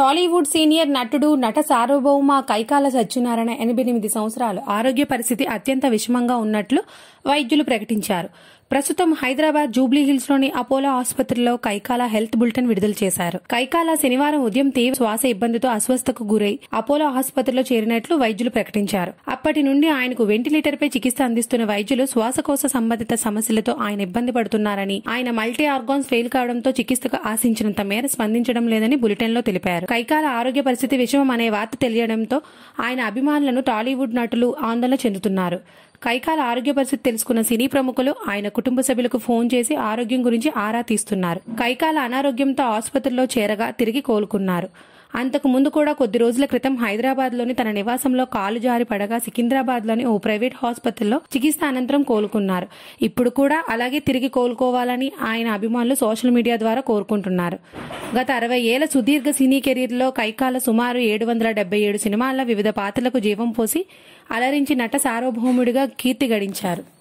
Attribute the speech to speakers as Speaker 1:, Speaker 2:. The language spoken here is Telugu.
Speaker 1: టాలీవుడ్ సీనియర్ నటుడు నట సార్వభౌమ కైకాల సత్యనారాయణ ఎనభై ఎనిమిది సంవత్సరాలు ఆరోగ్య పరిస్థితి అత్యంత విషమంగా ఉన్నట్లు వైద్యులు ప్రకటించారు ప్రస్తుతం హైదరాబాద్ జూబ్లీ లోని అపోలో ఆసుపత్రిలో కైకాల హెల్త్ బులెటిన్ విడుదల చేశారు కైకాల శనివారం ఉదయం తీవ్ర శ్వాస ఇబ్బందితో అస్వస్థకు గురై అపోలో ఆసుపత్రిలో చేరినట్లు వైద్యులు ప్రకటించారు అప్పటి నుండి ఆయనకు వెంటిలేటర్పై చికిత్స అందిస్తున్న వైద్యులు శ్వాసకోశ సంబంధిత సమస్యలతో ఆయన ఇబ్బంది పడుతున్నారని ఆయన మల్టీ ఆర్గాన్స్ ఫెయిల్ కావడంతో చికిత్సకు ఆశించినంత మేర స్పందించడం లేదని లో తెలిపారు కైకాల ఆరోగ్య పరిస్థితి విషయం అనే వార్త తెలియడంతో ఆయన అభిమానులను టాలీవుడ్ నటులు ఆందోళన చెందుతున్నారు కైకాల ఆరోగ్య పరిస్థితి తెలుసుకున్న సినీ ప్రముఖులు ఆయన కుటుంబ సభ్యులకు ఫోన్ చేసి ఆరోగ్యం గురించి ఆరా తీస్తున్నారు కైకాల అనారోగ్యంతో ఆసుపత్రిలో చేరగా తిరిగి కోలుకున్నారు అంతకు ముందు కూడా కొద్ది రోజుల క్రితం హైదరాబాద్లోని తన నివాసంలో కాలు జారి పడగా సికింద్రాబాద్లోని ఓ ప్రైవేట్ హాస్పిటల్లో చికిత్స అనంతరం కోలుకున్నారు ఇప్పుడు కూడా అలాగే తిరిగి కోలుకోవాలని ఆయన అభిమానులు సోషల్ మీడియా ద్వారా కోరుకుంటున్నారు గత అరవై ఏళ్ల సుదీర్ఘ సినీ కెరీర్లో కైకాల సుమారు ఏడు వందల డెబ్బై ఏడు సినిమాల్లో వివిధ పాత్రలకు జీవం పోసి అలరించి నట సార్వభౌముడిగా కీర్తి గడించారు